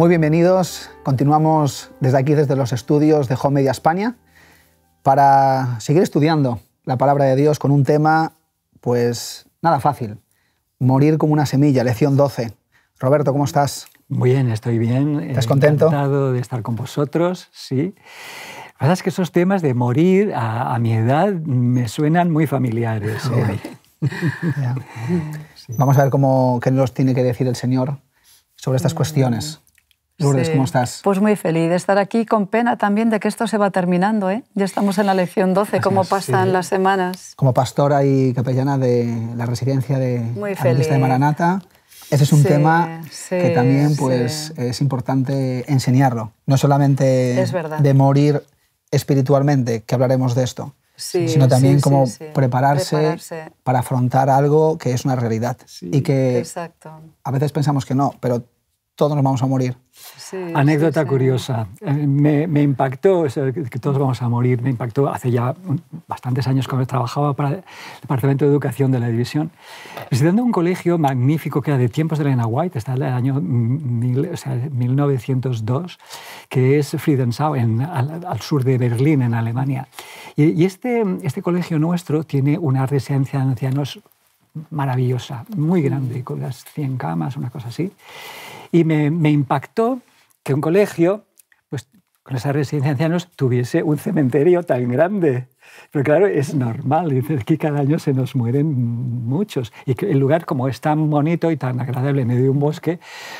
Muy bienvenidos. Continuamos desde aquí, desde los estudios de Home Media España, para seguir estudiando la palabra de Dios con un tema, pues nada fácil. Morir como una semilla, lección 12. Roberto, ¿cómo estás? Muy bien, estoy bien. ¿Estás contento? Encantado de estar con vosotros, sí. La verdad es que esos temas de morir a, mi edad me suenan muy familiares. Vamos a ver cómo, qué nos tiene que decir el Señor sobre estas cuestiones. Lourdes, ¿cómo estás? Pues muy feliz de estar aquí, con pena también de que esto se va terminando. ¿eh? Ya estamos en la lección 12, cómo pasan las semanas. Como pastora y capellana de la residencia de de Maranata, ese es un tema que también pues, es importante enseñarlo. No solamente de morir espiritualmente, que hablaremos de esto, sino también como prepararse, para afrontar algo que es una realidad. y que exacto. a veces pensamos que no, pero todos nos vamos a morir. Sí, Anécdota curiosa. Eh, me, impactó, que todos vamos a morir, me impactó hace ya bastantes años cuando trabajaba para el Departamento de Educación de la División, visitando un colegio magnífico que era de tiempos de Elena White, está el año 1902, que es Friedensau, en, al, sur de Berlín, en Alemania. Y, este, este colegio nuestro tiene una residencia de ancianos maravillosa, muy grande, con las 100 camas, una cosa así. Y me, impactó que un colegio, pues con esa residencia de ancianos, tuviese un cementerio tan grande. Pero claro, es normal, dices que cada año se nos mueren muchos. Y el lugar, como es tan bonito y tan agradable en medio de un bosque,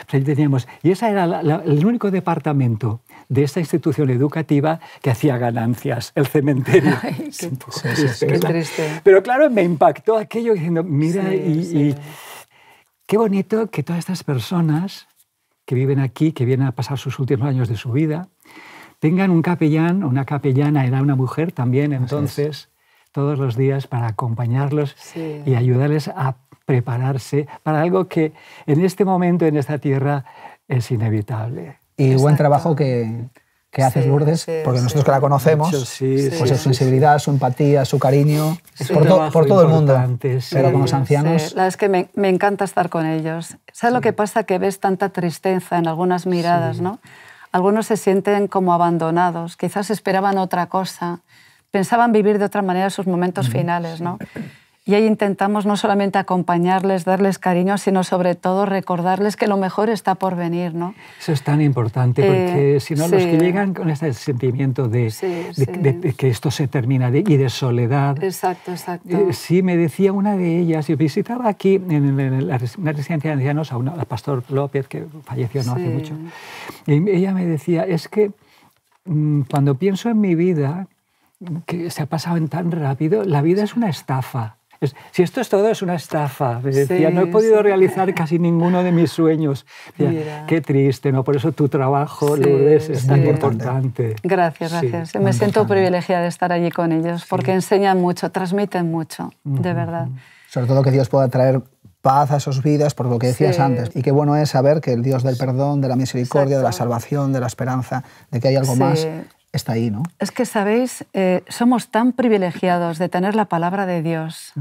pues ahí teníamos. Y ese era el único departamento de esta institución educativa que hacía ganancias, el cementerio. triste, Pero claro, me impactó aquello diciendo, mira, y, y qué bonito que todas estas personas que viven aquí, que vienen a pasar sus últimos años de su vida, tengan un capellán o una capellana, era una mujer también entonces, todos los días para acompañarlos y ayudarles a prepararse para algo que en este momento, en esta tierra, es inevitable. Y buen trabajo que, que haces Lourdes, porque nosotros que la conocemos, pues su sensibilidad, su empatía, su cariño, por, por, todo el mundo, pero con los ancianos. La es que me, me, encanta estar con ellos. ¿Sabes lo que pasa? Que ves tanta tristeza en algunas miradas, ¿no? Algunos se sienten como abandonados, quizás esperaban otra cosa, pensaban vivir de otra manera sus momentos finales, ¿no? y ahí intentamos no solamente acompañarles, darles cariño, sino sobre todo recordarles que lo mejor está por venir. ¿no? Eso es tan importante, porque eh, si no, los que llegan con este sentimiento de, que esto se termina y de soledad. Exacto, exacto. Eh, sí, me decía una de ellas, yo visitaba aquí en, la, una residencia de ancianos a una, pastor López, que falleció no hace mucho, y ella me decía, es que mm, cuando pienso en mi vida, que se ha pasado en tan rápido, la vida es una estafa si esto es todo, es una estafa. Me decía, no he podido realizar casi ninguno de mis sueños. qué triste, ¿no? Por eso tu trabajo, Lourdes, es tan importante. Gracias, gracias. Me siento privilegiada de estar allí con ellos, porque enseñan mucho, transmiten mucho, de verdad. Sobre todo que Dios pueda traer paz a sus vidas por lo que decías antes. Y qué bueno es saber que el Dios del perdón, de la misericordia, de la salvación, de la esperanza, de que hay algo más está ahí, ¿no? Es que, sabéis, eh, somos tan privilegiados de tener la palabra de Dios,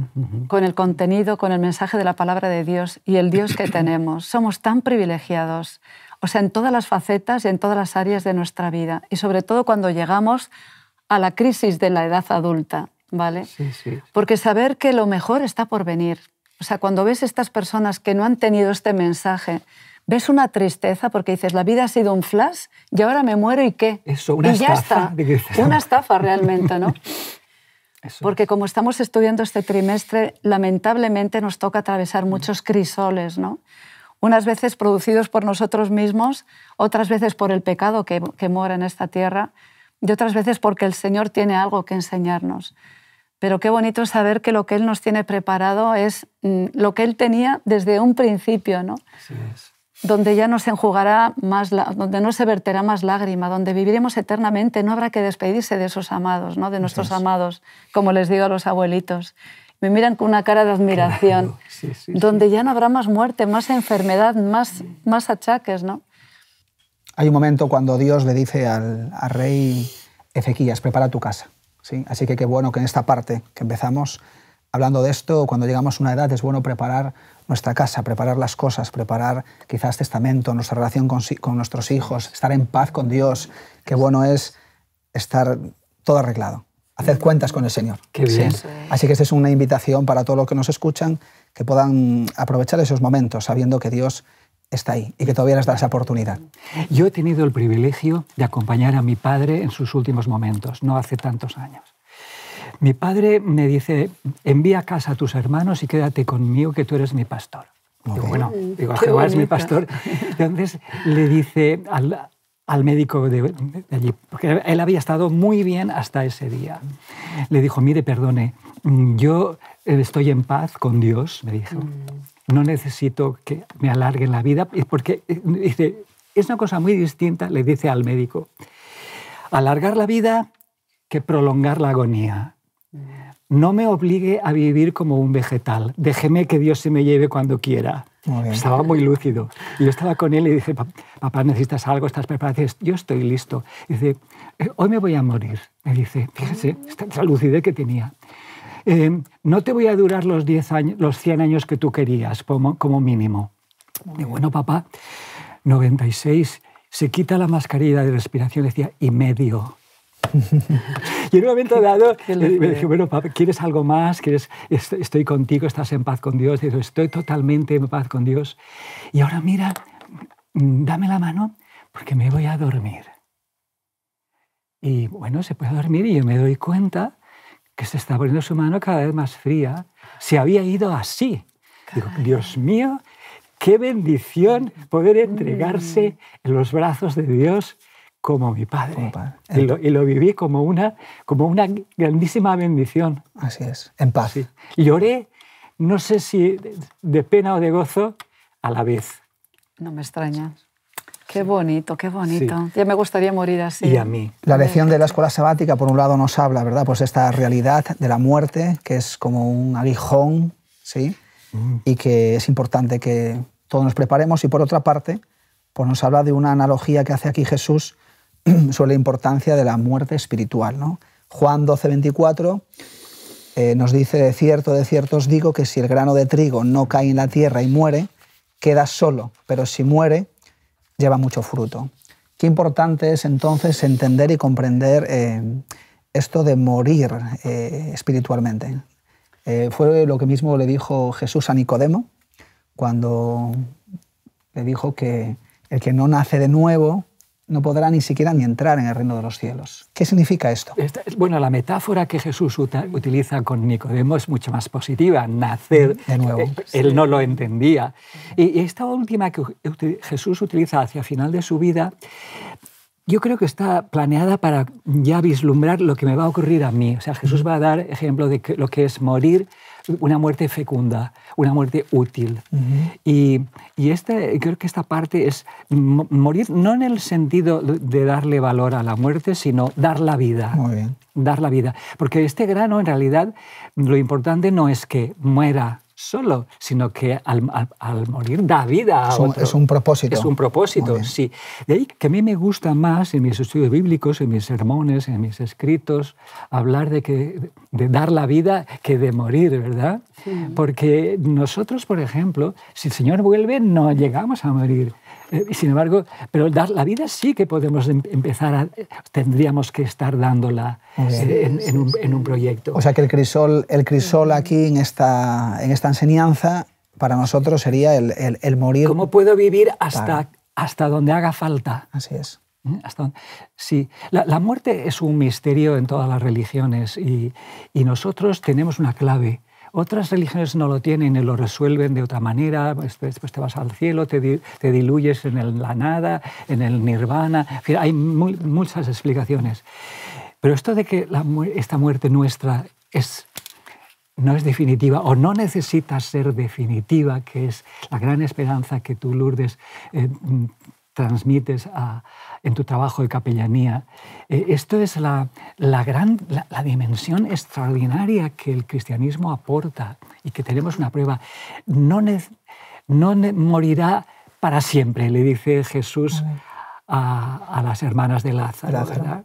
con el contenido, con el mensaje de la palabra de Dios y el Dios que tenemos. Somos tan privilegiados, o sea, en todas las facetas y en todas las áreas de nuestra vida, y sobre todo cuando llegamos a la crisis de la edad adulta, ¿vale? Sí, sí. Porque saber que lo mejor está por venir. O sea, cuando ves estas personas que no han tenido este mensaje, ves una tristeza porque dices, la vida ha sido un flash y ahora me muero y qué. Eso, una estafa. Ya está. una estafa realmente, ¿no? porque como estamos estudiando este trimestre, lamentablemente nos toca atravesar mm. muchos crisoles, ¿no? Unas veces producidos por nosotros mismos, otras veces por el pecado que, que mora en esta tierra y otras veces porque el Señor tiene algo que enseñarnos. Pero qué bonito saber que lo que Él nos tiene preparado es mm, lo que Él tenía desde un principio, ¿no? Así es donde ya no se enjugará más, donde no se verterá más lágrima, donde viviremos eternamente, no habrá que despedirse de esos amados, ¿no? de nuestros amados, como les digo a los abuelitos. Me miran con una cara de admiración, donde ya no habrá más muerte, más enfermedad, más, más achaques. ¿no? Hay un momento cuando Dios le dice al, rey Ezequías, prepara tu casa. ¿sí? Así que qué bueno que en esta parte que empezamos hablando de esto, cuando llegamos a una edad es bueno preparar nuestra casa, preparar las cosas, preparar quizás testamento, nuestra relación con, nuestros hijos, estar en paz con Dios. Qué bueno es estar todo arreglado. Hacer cuentas con el Señor. Qué bien. Así que esta es una invitación para todos los que nos escuchan, que puedan aprovechar esos momentos sabiendo que Dios está ahí y que todavía les da esa oportunidad. Yo he tenido el privilegio de acompañar a mi padre en sus últimos momentos, no hace tantos años. Mi padre me dice, envía a casa a tus hermanos y quédate conmigo, que tú eres mi pastor. bueno, mm, digo, Jehová es mi pastor. Entonces le dice al, médico de, allí, porque él había estado muy bien hasta ese día. Le dijo, mire, perdone, yo estoy en paz con Dios, me dijo. Mm. No necesito que me alarguen la vida, porque eh, dice, es una cosa muy distinta, le dice al médico. Alargar la vida que prolongar la agonía no me obligue a vivir como un vegetal, déjeme que Dios se me lleve cuando quiera. estaba muy lúcido. yo estaba con él y dije, papá, ¿necesitas algo? ¿Estás preparado? yo estoy listo. dice, eh, hoy me voy a morir. Me dice, fíjese, esta lucidez que tenía. Eh, no te voy a durar los, 10 años, los 100 años que tú querías, como, mínimo. Y bueno, papá, 96, se quita la mascarilla de respiración, decía, y medio y en un momento dado me eh, dije, bueno, papá, ¿quieres algo más? ¿Quieres, estoy contigo, estás en paz con Dios. Dijo, estoy totalmente en paz con Dios. Y ahora mira, mm, dame la mano porque me voy a dormir. Y bueno, se puede dormir y yo me doy cuenta que se está poniendo su mano cada vez más fría. Se había ido así. Digo, Dios mío, qué bendición poder entregarse mm. en los brazos de Dios como mi padre. Y, lo, viví como una, como una grandísima bendición. Así es, en paz. Lloré, no sé si de pena o de gozo, a la vez. No me extraña. Qué bonito, qué bonito. Ya me gustaría morir así. Y a mí. La lección de la escuela sabática, por un lado, nos habla, ¿verdad? Pues esta realidad de la muerte, que es como un aguijón, ¿sí? Mm. Y que es importante que todos nos preparemos. Y por otra parte, pues nos habla de una analogía que hace aquí Jesús sobre la importancia de la muerte espiritual. Juan 12, 24 eh, nos dice, de cierto, de cierto os digo que si el grano de trigo no cae en la tierra y muere, queda solo, pero si muere, lleva mucho fruto. Qué importante es entonces entender y comprender eh, esto de morir eh, espiritualmente. fue lo que mismo le dijo Jesús a Nicodemo cuando le dijo que el que no nace de nuevo no podrá ni siquiera ni entrar en el reino de los cielos. ¿Qué significa esto? bueno, la metáfora que Jesús utiliza con Nicodemo es mucho más positiva, nacer. De nuevo. Eh, pues, él, no lo entendía. Y esta última que Jesús utiliza hacia el final de su vida, yo creo que está planeada para ya vislumbrar lo que me va a ocurrir a mí. O sea, Jesús va a dar ejemplo de lo que es morir una muerte fecunda, una muerte útil. Y, y este, creo que esta parte es morir no en el sentido de darle valor a la muerte, sino dar la vida. Muy bien. Dar la vida. Porque este grano, en realidad, lo importante no es que muera solo, sino que al, morir da vida a es un, otro. Es un propósito. Es un propósito, sí. De ahí que a mí me gusta más en mis estudios bíblicos, en mis sermones, en mis escritos, hablar de, que, de dar la vida que de morir, ¿verdad? Porque nosotros, por ejemplo, si el Señor vuelve, no llegamos a morir sin embargo, pero dar la vida sí que podemos em-, empezar, a, tendríamos que estar dándola eh, en, un, en, un, proyecto. O sea que el crisol, el crisol aquí en esta, en esta enseñanza para nosotros sería el, el, morir. ¿Cómo puedo vivir hasta, hasta donde haga falta? Así es. ¿Eh? Hasta sí, la, la, muerte es un misterio en todas las religiones y, y nosotros tenemos una clave otras religiones no lo tienen y lo resuelven de otra manera, pues después te vas al cielo, te, te diluyes en la nada, en el nirvana, hay muchas explicaciones. Pero esto de que esta muerte nuestra es, no es definitiva o no necesita ser definitiva, que es la gran esperanza que tú, Lourdes, eh, transmites en tu trabajo de capellanía. Eh, esto es la, gran, la, dimensión extraordinaria que el cristianismo aporta y que tenemos una prueba. No, no morirá para siempre, le dice Jesús a, las hermanas de Lázaro.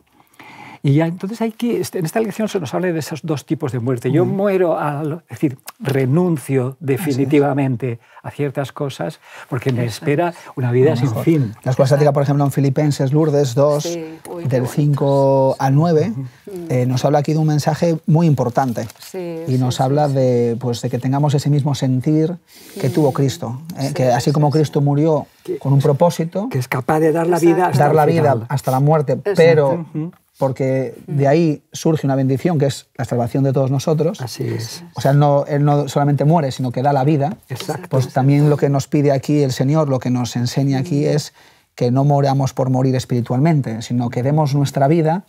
Y ya, entonces hay que, este, en esta lección se nos habla de esos dos tipos de muerte. Yo muero, es decir, renuncio definitivamente a ciertas cosas porque me espera una vida sin fin. La escuela estática, por ejemplo, en Filipenses, Lourdes 2, del 5 al 9, eh, nos habla aquí de un mensaje muy importante. y nos habla De, pues, de que tengamos ese mismo sentir que tuvo Cristo. Eh, que así como Cristo murió con un propósito... Que es capaz de dar la vida hasta, dar la vida hasta la muerte, pero porque mm. de ahí surge una bendición que es la salvación de todos nosotros. Así es. O sea, no, Él no solamente muere, sino que da la vida. Exacto. Pues también lo que nos pide aquí el Señor, lo que nos enseña aquí mm. es que no moramos por morir espiritualmente, sino que demos nuestra vida,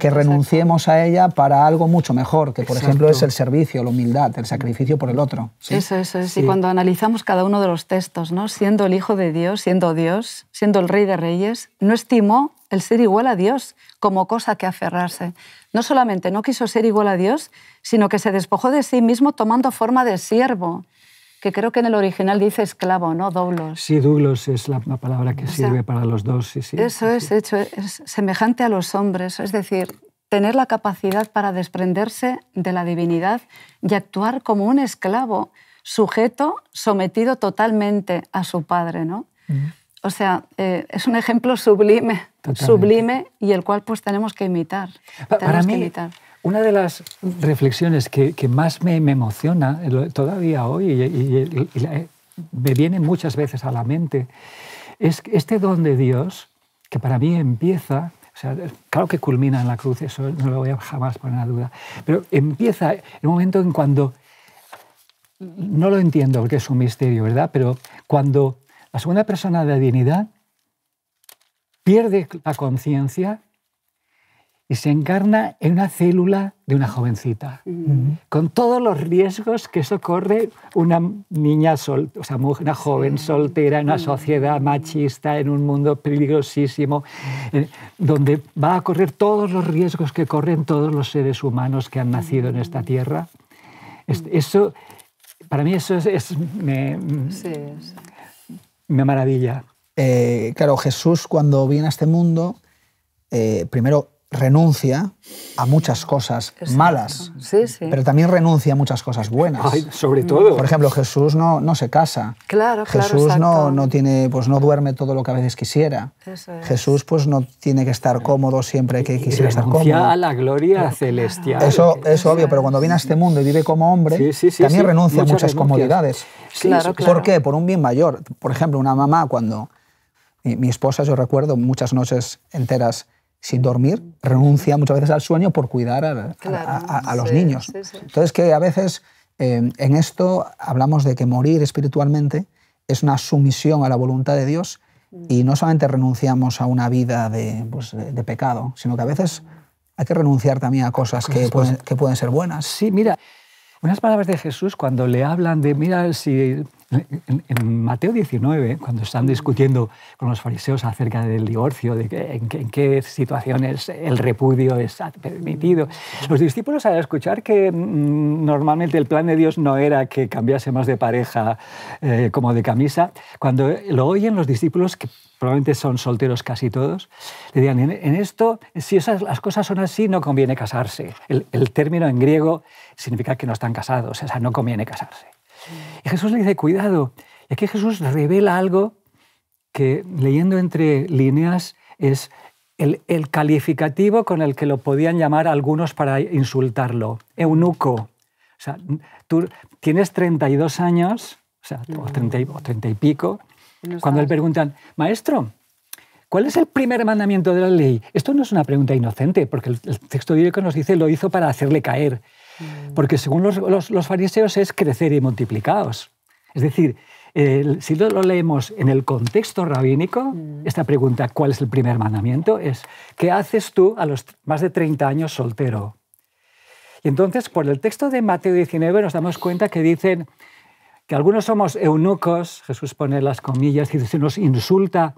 que renunciemos a ella para algo mucho mejor, que por ejemplo es el servicio, la humildad, el sacrificio por el otro. Eso, es. Y cuando analizamos cada uno de los textos, ¿no? siendo el Hijo de Dios, siendo Dios, siendo el Rey de Reyes, no estimó el ser igual a Dios como cosa que aferrarse. No solamente no quiso ser igual a Dios, sino que se despojó de sí mismo tomando forma de siervo, que creo que en el original dice esclavo, ¿no? Doulos. Sí, doulos es la, palabra que sirve para los dos. eso es, hecho, es semejante a los hombres, es decir, tener la capacidad para desprenderse de la divinidad y actuar como un esclavo, sujeto, sometido totalmente a su padre, ¿no? O sea, eh, es un ejemplo sublime, sublime y el cual pues tenemos que imitar. para mí, una de las reflexiones que, más me, emociona eh, todavía hoy y, eh, me viene muchas veces a la mente es este don de Dios que para mí empieza, o sea, claro que culmina en la cruz, eso no lo voy a jamás poner a duda, pero empieza el momento en cuando, no lo entiendo porque es un misterio, ¿verdad? Pero cuando la segunda persona de la divinidad pierde la conciencia y se encarna en una célula de una jovencita, mm-hmm. con todos los riesgos que eso corre una niña, sol, o sea, una joven soltera en una mm. sociedad machista, en un mundo peligrosísimo, eh, donde va a correr todos los riesgos que corren todos los seres humanos que han nacido en esta mm. tierra. Este, mm. Eso, para mí eso es... sí me maravilla. Eh, claro, Jesús cuando viene a este mundo, eh, primero renuncia a muchas cosas malas, pero también renuncia a muchas cosas buenas. sobre todo. Por ejemplo, Jesús no, no se casa. Claro, Jesús no, no, tiene, pues no duerme todo lo que a veces quisiera. Jesús pues no tiene que estar cómodo siempre que quisiera estar cómodo. a la gloria celestial. Eso, es obvio, pero cuando viene a este mundo y vive como hombre, también renuncia a muchas comodidades. Claro, ¿Por qué? Por un bien mayor. Por ejemplo, una mamá cuando... mi esposa, yo recuerdo muchas noches enteras sin dormir, renuncia muchas veces al sueño por cuidar a, los niños. Entonces, que a veces eh, en esto hablamos de que morir espiritualmente es una sumisión a la voluntad de Dios y no solamente renunciamos a una vida de, pues, pecado, sino que a veces hay que renunciar también a cosas que pueden, pues, que pueden ser buenas. Sí, mira, unas palabras de Jesús cuando le hablan de, mira, si en, Mateo 19, cuando están discutiendo con los fariseos acerca del divorcio, de en, qué situaciones el repudio es permitido, los discípulos al escuchar que mm, normalmente el plan de Dios no era que cambiásemos de pareja eh, como de camisa, cuando lo oyen los discípulos, que probablemente son solteros casi todos, le digan, en, esto, si esas, las cosas son así, no conviene casarse. El, el término en griego significa que no están casados, o sea, no conviene casarse. Y Jesús le dice, cuidado. Y que Jesús revela algo que leyendo entre líneas es el, calificativo con el que lo podían llamar algunos para insultarlo, eunuco. O sea, tú tienes 32 años, o sea, 30, y pico, cuando le preguntan, maestro, ¿Cuál es el primer mandamiento de la ley? Esto no es una pregunta inocente, porque el texto bíblico nos dice lo hizo para hacerle caer. Mm. Porque según los, fariseos es crecer y multiplicados. Es decir, si lo, leemos en el contexto rabínico, mm. esta pregunta, ¿cuál es el primer mandamiento? Es, ¿qué haces tú a los más de 30 años soltero? Y entonces, por el texto de Mateo 19 nos damos cuenta que dicen que algunos somos eunucos, Jesús pone las comillas, y se nos insulta,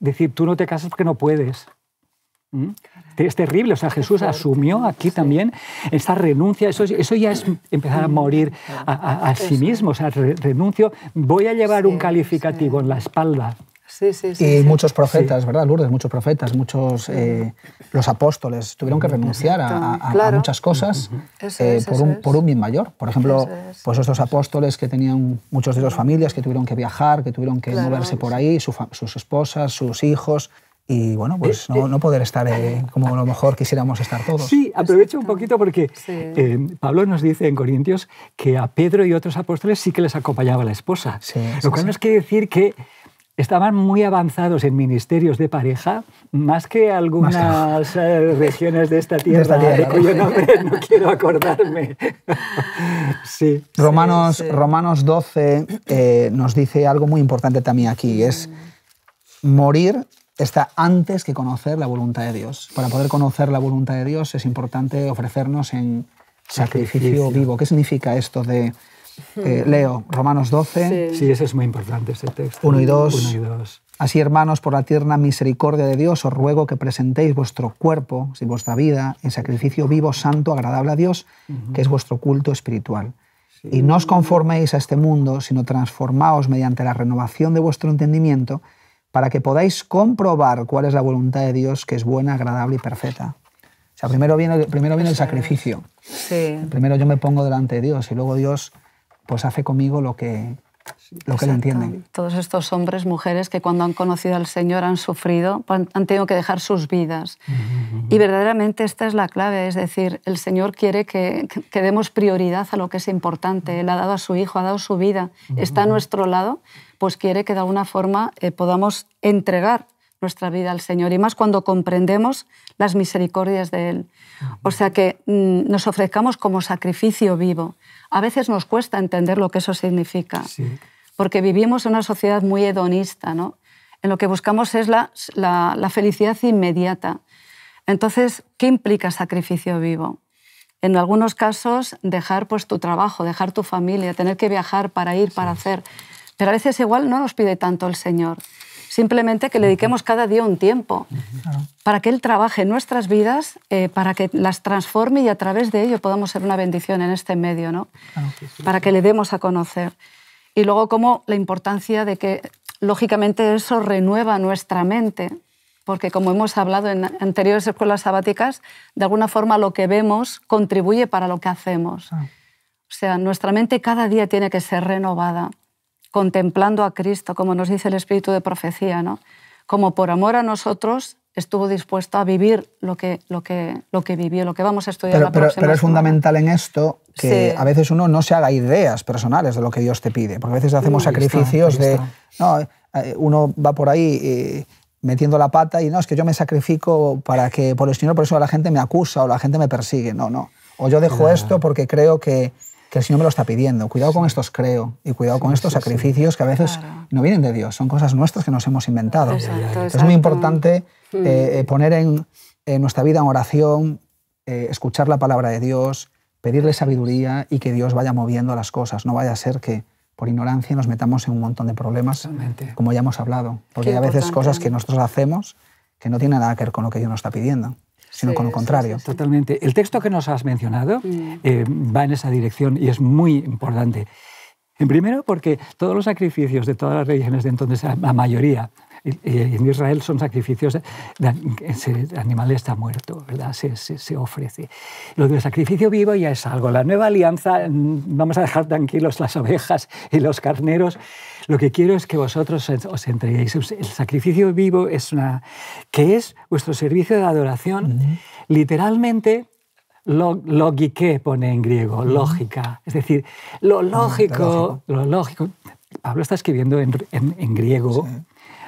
decir, tú no te casas porque no puedes. Mm. Es terrible, o sea, Jesús asumió aquí también esta renuncia, eso, eso ya es mm. empezar a morir mm. a, sí mismo, o sea, renuncio, voy a llevar un calificativo en la espalda. y muchos profetas, ¿verdad, Lourdes? Muchos profetas, muchos eh, los apóstoles tuvieron que renunciar a, muchas cosas eh, por, un, por, un, bien mayor. Por ejemplo, pues estos apóstoles que tenían muchos de sus familias, que tuvieron que viajar, que tuvieron que moverse por ahí, sus esposas, sus hijos, y bueno, pues eh, eh. no, poder estar eh, como a lo mejor quisiéramos estar todos. Sí, aprovecho un poquito porque Pablo nos dice en Corintios que a Pedro y otros apóstoles sí que les acompañaba la esposa, lo cual nos quiere decir que estaban muy avanzados en ministerios de pareja, más que algunas regiones de esta tierra, de, cuyo nombre no quiero acordarme. sí. Romanos, Romanos 12 nos dice algo muy importante también aquí, es mm. morir está antes que conocer la voluntad de Dios. Para poder conocer la voluntad de Dios es importante ofrecernos en sacrificio, vivo. ¿Qué significa esto de eh, Leo, Romanos 12? Sí. ese es muy importante, ese texto. 1 y 2. Así, hermanos, por la tierna misericordia de Dios, os ruego que presentéis vuestro cuerpo, y vuestra vida, en sacrificio vivo, santo, agradable a Dios, que es vuestro culto espiritual. Y no os conforméis a este mundo, sino transformaos mediante la renovación de vuestro entendimiento, para que podáis comprobar cuál es la voluntad de Dios que es buena, agradable y perfecta. O sea, primero viene, primero viene el sacrificio. Sí. Primero yo me pongo delante de Dios y luego Dios pues hace conmigo lo que, lo que entienden. Todos estos hombres, mujeres que cuando han conocido al Señor han sufrido, han tenido que dejar sus vidas. Y verdaderamente esta es la clave, es decir, el Señor quiere que, demos prioridad a lo que es importante. Él ha dado a su hijo, ha dado su vida, está a nuestro lado, pues quiere que de alguna forma eh, podamos entregar nuestra vida al Señor y más cuando comprendemos las misericordias de Él. O sea que mm, nos ofrezcamos como sacrificio vivo. A veces nos cuesta entender lo que eso significa. Sí porque vivimos en una sociedad muy hedonista, ¿no? en lo que buscamos es la, felicidad inmediata. Entonces, ¿qué implica sacrificio vivo? En algunos casos, dejar pues, tu trabajo, dejar tu familia, tener que viajar para ir, para hacer. Pero a veces igual no nos pide tanto el Señor. Simplemente que le dediquemos cada día un tiempo para que Él trabaje en nuestras vidas, eh, para que las transforme y a través de ello podamos ser una bendición en este medio, ¿no? para que le demos a conocer. Y luego como la importancia de que, lógicamente, eso renueva nuestra mente, porque como hemos hablado en anteriores escuelas sabáticas, de alguna forma lo que vemos contribuye para lo que hacemos. Ah. O sea, nuestra mente cada día tiene que ser renovada, contemplando a Cristo, como nos dice el Espíritu de Profecía, ¿no? Como por amor a nosotros estuvo dispuesta a vivir lo que, lo que, lo que vivió, lo que vamos a estudiar. Pero, la próxima pero es fundamental en esto que a veces uno no se haga ideas personales de lo que Dios te pide, porque a veces hacemos sacrificios de... No, eh, uno va por ahí eh, metiendo la pata y no, es que yo me sacrifico para que por el Señor, por eso la gente me acusa o la gente me persigue. No, no. O yo dejo esto porque creo que que el Señor me lo está pidiendo. Cuidado con estos creo y cuidado con estos sacrificios que a veces no vienen de Dios, son cosas nuestras que nos hemos inventado. Es muy importante mm. eh, eh, poner en, nuestra vida en oración, eh, escuchar la palabra de Dios, pedirle sabiduría y que Dios vaya moviendo las cosas. No vaya a ser que por ignorancia nos metamos en un montón de problemas, como ya hemos hablado. Porque hay a veces cosas que nosotros hacemos que no tienen nada que ver con lo que Dios nos está pidiendo sino con lo contrario. Totalmente. El texto que nos has mencionado mm. eh, va en esa dirección y es muy importante. En primero, porque todos los sacrificios de todas las religiones de entonces, la mayoría, eh, en Israel son sacrificios de animal está muerto, ¿verdad? Se, ofrece. Lo del sacrificio vivo ya es algo. La nueva alianza, mm, vamos a dejar tranquilos las ovejas y los carneros. Lo que quiero es que vosotros os entreguéis. El sacrificio vivo es una que es vuestro servicio de adoración, literalmente lo logique pone en griego, lógica. Es decir, lo ah, lógico, lo lógico. Pablo está escribiendo en, en griego,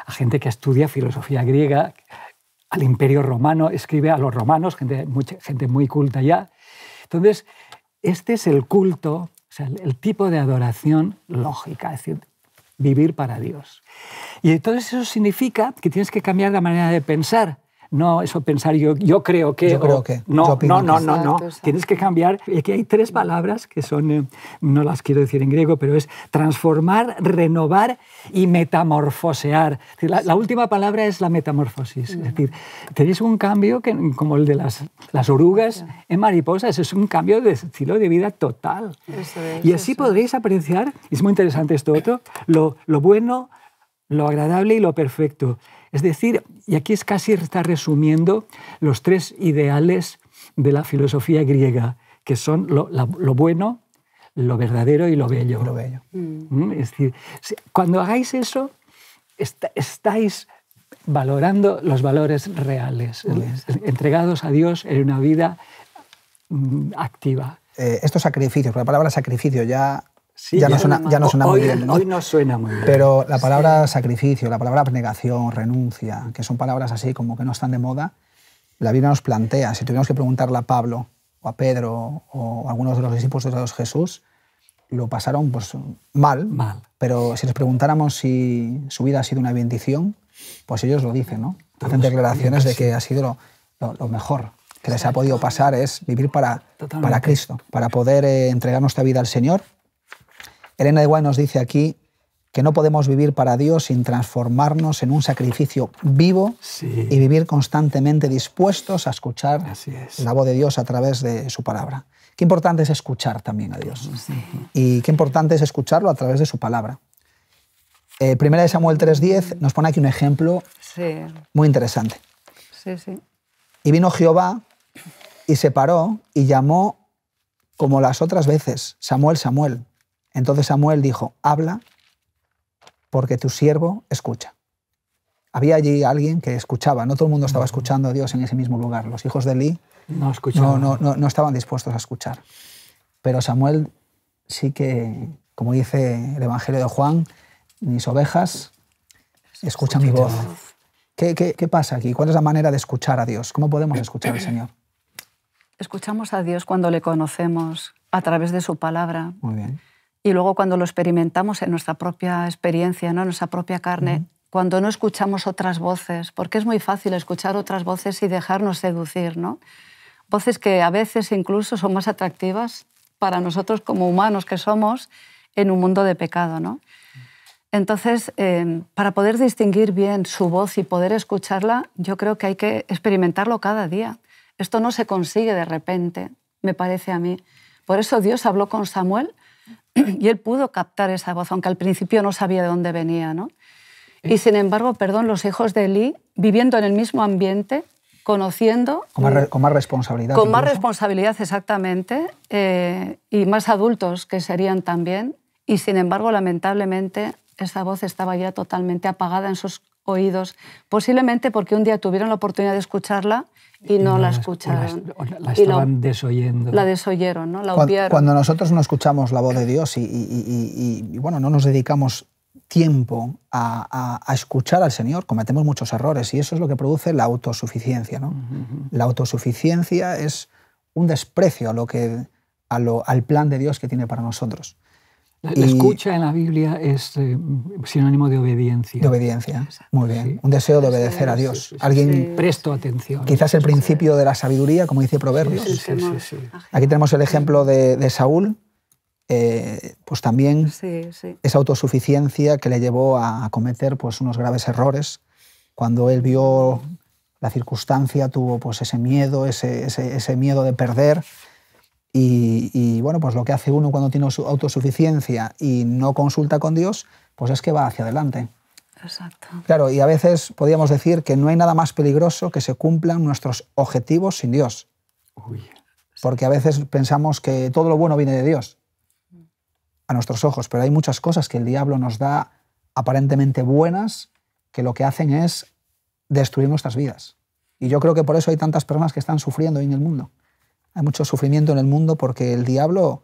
a gente que estudia filosofía griega, al imperio romano, escribe a los romanos, gente, gente muy culta ya. Entonces, este es el culto, el tipo de adoración lógica, es decir, vivir para Dios. Y entonces eso significa que tienes que cambiar la manera de pensar, no, eso pensar yo, yo creo que... Yo creo que. No, no, no, no, no, Tienes que cambiar. Aquí hay tres palabras que son, eh, no las quiero decir en griego, pero es transformar, renovar y metamorfosear. La, última palabra es la metamorfosis. Es decir, tenéis un cambio que, como el de las, las orugas en mariposas, es un cambio de estilo de vida total. y así podréis apreciar, es muy interesante esto otro, lo, lo bueno, lo agradable y lo perfecto. Es decir, y aquí es casi está resumiendo los tres ideales de la filosofía griega, que son lo, bueno, lo verdadero y lo bello. Lo bello. Mm. Mm, cuando hagáis eso, estáis valorando los valores reales, entregados a Dios en una vida mm, activa. Eh, estos sacrificios, la palabra sacrificio ya ya, no suena, ya, muy bien. Hoy no suena muy bien. Pero la palabra sacrificio, la palabra abnegación, renuncia, que son palabras así como que no están de moda, la Biblia nos plantea, si tuviéramos que preguntarle a Pablo o a Pedro o a algunos de los discípulos de los Jesús, lo pasaron pues, mal, mal, pero si les preguntáramos si su vida ha sido una bendición, pues ellos lo dicen, ¿no? Hacen declaraciones de que ha sido lo, mejor que les ha podido pasar es vivir para, para Cristo, para poder eh, entregar nuestra vida al Señor Elena de Guay nos dice aquí que no podemos vivir para Dios sin transformarnos en un sacrificio vivo y vivir constantemente dispuestos a escuchar la voz de Dios a través de su palabra. Qué importante es escuchar también a Dios. Y qué importante es escucharlo a través de su palabra. Eh, primera de Samuel 3.10 nos pone aquí un ejemplo muy interesante. Y vino Jehová y se paró y llamó como las otras veces, Samuel, Samuel. Entonces Samuel dijo, habla porque tu siervo escucha. Había allí alguien que escuchaba, no todo el mundo estaba escuchando a Dios en ese mismo lugar. Los hijos de Eli no, no, estaban dispuestos a escuchar. Pero Samuel sí que, como dice el Evangelio de Juan, mis ovejas escuchan mi voz. ¿Qué, qué pasa aquí? ¿Cuál es la manera de escuchar a Dios? ¿Cómo podemos escuchar al Señor? Escuchamos a Dios cuando le conocemos a través de su palabra. Muy bien y luego cuando lo experimentamos en nuestra propia experiencia, ¿no? en nuestra propia carne, cuando no escuchamos otras voces, porque es muy fácil escuchar otras voces y dejarnos seducir, ¿no? Voces que a veces incluso son más atractivas para nosotros como humanos que somos en un mundo de pecado, ¿no? Entonces, eh, para poder distinguir bien su voz y poder escucharla, yo creo que hay que experimentarlo cada día. Esto no se consigue de repente, me parece a mí. Por eso Dios habló con Samuel y él pudo captar esa voz, aunque al principio no sabía de dónde venía. ¿no? Y sin embargo, perdón, los hijos de Lee, viviendo en el mismo ambiente, conociendo... Con más, responsabilidad. Con más responsabilidad, exactamente, eh, y más adultos que serían también. Y sin embargo, lamentablemente, esa voz estaba ya totalmente apagada en sus oídos, posiblemente porque un día tuvieron la oportunidad de escucharla y no, la escucharon. La, estaban desoyendo. La desoyeron, Cuando, nosotros no escuchamos la voz de Dios y, bueno, no nos dedicamos tiempo a, escuchar al Señor, cometemos muchos errores y eso es lo que produce la autosuficiencia. ¿no? La autosuficiencia es un desprecio a lo que, al plan de Dios que tiene para nosotros. La, escucha en la Biblia es eh, sinónimo de obediencia. De obediencia, muy bien. Un deseo de obedecer a Dios. Alguien presto atención. Quizás el principio de la sabiduría, como dice Proverbios. Aquí tenemos el ejemplo de, Saúl, eh, pues también esa autosuficiencia que le llevó a, cometer pues, unos graves errores. Cuando él vio la circunstancia, tuvo pues, ese miedo, ese miedo de perder y, bueno, pues lo que hace uno cuando tiene autosuficiencia y no consulta con Dios, pues es que va hacia adelante. Exacto. Claro, y a veces podríamos decir que no hay nada más peligroso que se cumplan nuestros objetivos sin Dios. Uy. Porque a veces pensamos que todo lo bueno viene de Dios, mm. a nuestros ojos, pero hay muchas cosas que el diablo nos da aparentemente buenas que lo que hacen es destruir nuestras vidas. Y yo creo que por eso hay tantas personas que están sufriendo hoy en el mundo hay mucho sufrimiento en el mundo porque el diablo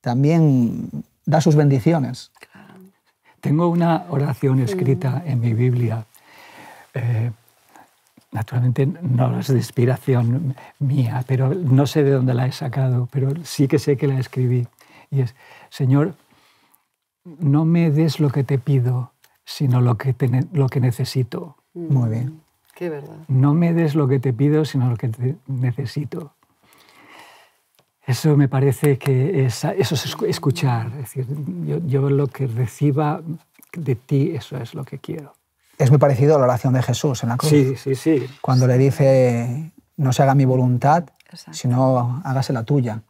también da sus bendiciones. Tengo una oración escrita en mi Biblia. Eh, naturalmente no es de inspiración mía, pero no sé de dónde la he sacado, pero sí que sé que la escribí. Y es, Señor, no me des lo que te pido, sino lo que, lo que necesito. Muy bien. Mm, qué verdad. No me des lo que te pido, sino lo que necesito. Eso me parece que es, eso es escuchar. Es decir, yo, lo que reciba de ti, eso es lo que quiero. Es muy parecido a la oración de Jesús en la cruz. Sí, sí, sí. Cuando le dice, no se haga mi voluntad, sino hágase la tuya.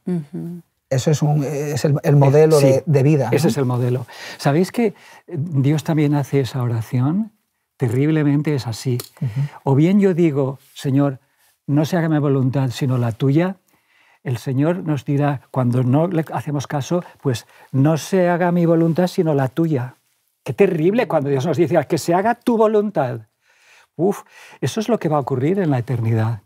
Eso es, el, modelo de, vida. Ese es el modelo. ¿Sabéis que Dios también hace esa oración? Terriblemente es así. O bien yo digo, Señor, no se haga mi voluntad, sino la tuya, el Señor nos dirá, cuando no le hacemos caso, pues no se haga mi voluntad, sino la tuya. Qué terrible cuando Dios nos dice, que se haga tu voluntad. Uf, eso es lo que va a ocurrir en la eternidad.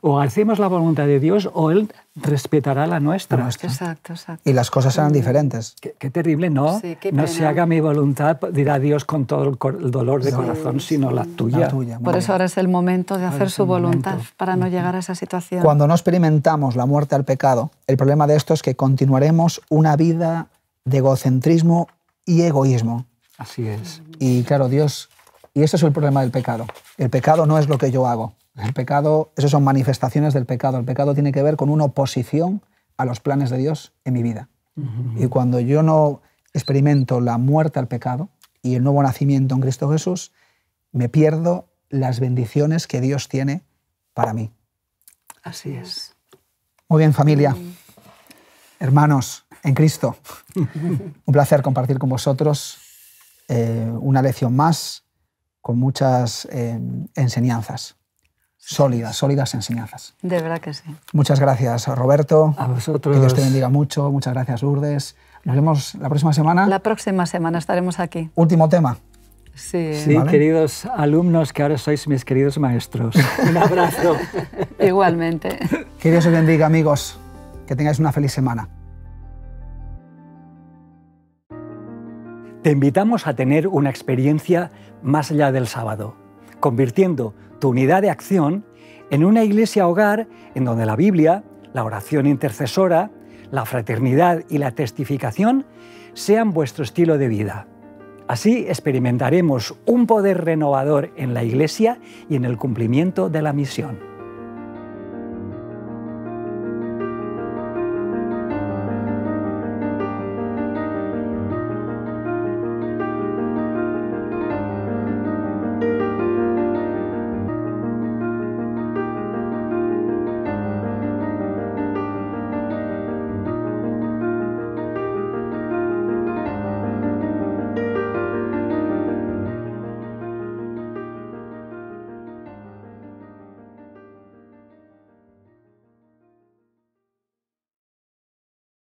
O, o, hacemos la voluntad de Dios o Él respetará la nuestra. Exacto, exacto. Y las cosas serán diferentes. Qué, terrible, ¿no? no se haga mi voluntad, dirá Dios con todo el, dolor de corazón, sino la tuya. Por eso ahora es el momento de hacer su voluntad para no llegar a esa situación. Cuando no experimentamos la muerte al pecado, el problema de esto es que continuaremos una vida de egocentrismo y egoísmo. Así es. Y claro, Dios y ese es el problema del pecado. El pecado no es lo que yo hago. El pecado, esas son manifestaciones del pecado. El pecado tiene que ver con una oposición a los planes de Dios en mi vida. Y cuando yo no experimento la muerte al pecado y el nuevo nacimiento en Cristo Jesús, me pierdo las bendiciones que Dios tiene para mí. Así es. Muy bien, familia. Hermanos en Cristo. Un placer compartir con vosotros eh, una lección más con muchas em, enseñanzas. Sólidas, sólidas enseñanzas. De verdad que sí. Muchas gracias, Roberto. A vosotros. Que Dios te bendiga mucho. Muchas gracias, Lourdes. Nos vemos la próxima semana. La próxima semana estaremos aquí. Último tema. Sí, queridos alumnos, que ahora sois mis queridos maestros. Un abrazo. Igualmente. Que Dios os bendiga, amigos. Que tengáis una feliz semana. Te invitamos a tener una experiencia más allá del sábado, convirtiendo tu unidad de acción en una iglesia hogar en donde la Biblia, la oración intercesora, la fraternidad y la testificación sean vuestro estilo de vida. Así experimentaremos un poder renovador en la Iglesia y en el cumplimiento de la misión.